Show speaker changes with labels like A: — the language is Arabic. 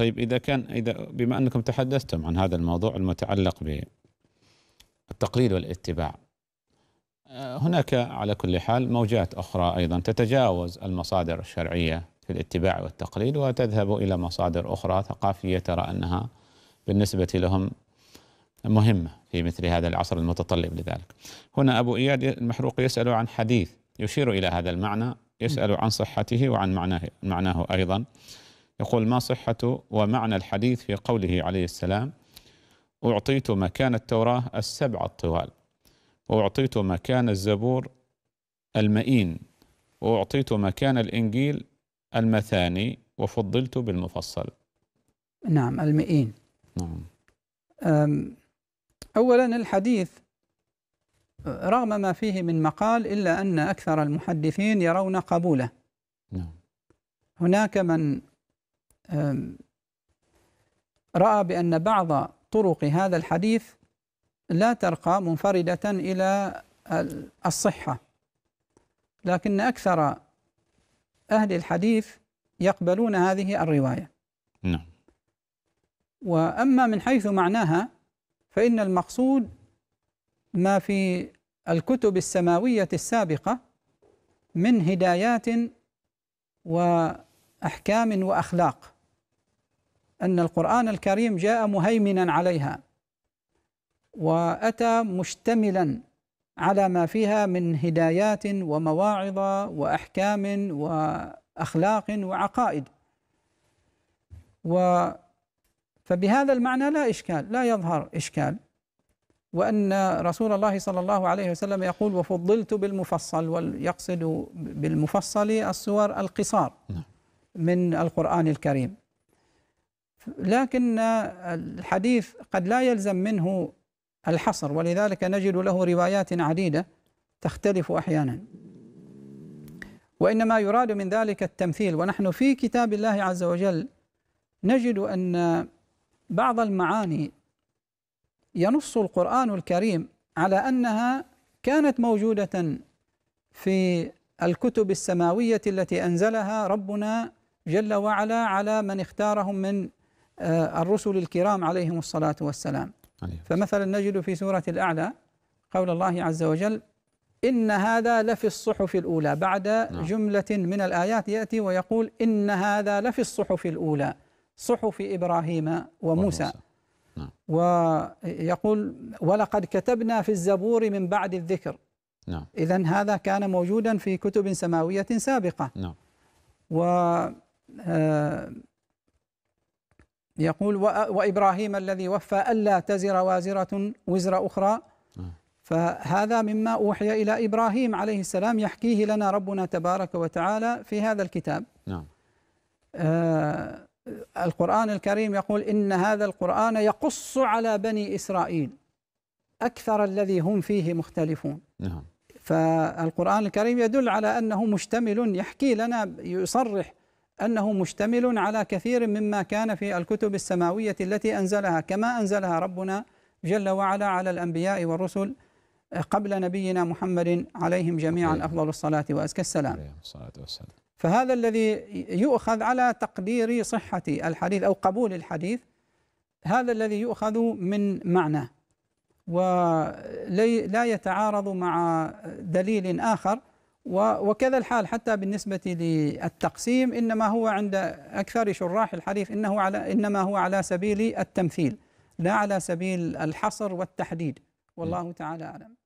A: طيب إذا كان إذا بما أنكم تحدثتم عن هذا الموضوع المتعلق بالتقليد والاتباع آه، هناك على كل حال موجات أخرى أيضا تتجاوز المصادر الشرعية في الاتباع والتقليد وتذهب إلى مصادر أخرى ثقافية ترى أنها بالنسبة لهم مهمة في مثل هذا العصر المتطلب لذلك هنا أبو إياد المحروق يسأل عن حديث يشير إلى هذا المعنى يسأل عن صحته وعن معناه, معناه أيضا يقول ما صحة ومعنى الحديث في قوله عليه السلام أعطيت مكان التوراة السبع الطوال وأعطيت مكان الزبور المئين وأعطيت مكان الإنجيل المثاني وفضلت بالمفصل
B: نعم المئين نعم أولا الحديث رغم ما فيه من مقال إلا أن أكثر المحدثين يرون قبوله نعم هناك من رأى بأن بعض طرق هذا الحديث لا ترقى منفردة إلى الصحة لكن أكثر أهل الحديث يقبلون هذه الرواية نعم وأما من حيث معناها فإن المقصود ما في الكتب السماوية السابقة من هدايات وأحكام وأخلاق أن القرآن الكريم جاء مهيمنا عليها وأتى مشتملا على ما فيها من هدايات ومواعظ وأحكام وأخلاق وعقائد و فبهذا المعنى لا إشكال لا يظهر إشكال وأن رسول الله صلى الله عليه وسلم يقول وفضلت بالمفصل ويقصد بالمفصل الصور القصار نعم. من القرآن الكريم لكن الحديث قد لا يلزم منه الحصر ولذلك نجد له روايات عديدة تختلف أحيانا وإنما يراد من ذلك التمثيل ونحن في كتاب الله عز وجل نجد أن بعض المعاني ينص القرآن الكريم على أنها كانت موجودة في الكتب السماوية التي أنزلها ربنا جل وعلا على من اختارهم من آه، الرسل الكرام عليهم الصلاة والسلام فمثلا نجد في سورة الأعلى قول الله عز وجل إن هذا لفي الصحف الأولى بعد نعم. جملة من الآيات يأتي ويقول إن هذا لفي الصحف الأولى صحف إبراهيم وموسى نعم. ويقول ولقد كتبنا في الزبور من بعد الذكر نعم إذا هذا كان موجودا في كتب سماوية سابقة نعم يقول وإبراهيم الذي وفى ألا تزر وازرة وزر أخرى فهذا مما أوحي إلى إبراهيم عليه السلام يحكيه لنا ربنا تبارك وتعالى في هذا الكتاب نعم آه القرآن الكريم يقول إن هذا القرآن يقص على بني إسرائيل أكثر الذي هم فيه مختلفون نعم فالقرآن الكريم يدل على أنه مشتمل يحكي لنا يصرح أنه مشتمل على كثير مما كان في الكتب السماوية التي أنزلها كما أنزلها ربنا جل وعلا على الأنبياء والرسل قبل نبينا محمد عليهم جميعا أفضل الصلاة وأزكى السلام فهذا الذي يؤخذ على تقدير صحة الحديث أو قبول الحديث هذا الذي يؤخذ من معنى ولا يتعارض مع دليل آخر وكذا الحال حتى بالنسبة للتقسيم إنما هو عند أكثر شراح الحديث إنه على إنما هو على سبيل التمثيل لا على سبيل الحصر والتحديد نعم. والله تعالى أعلم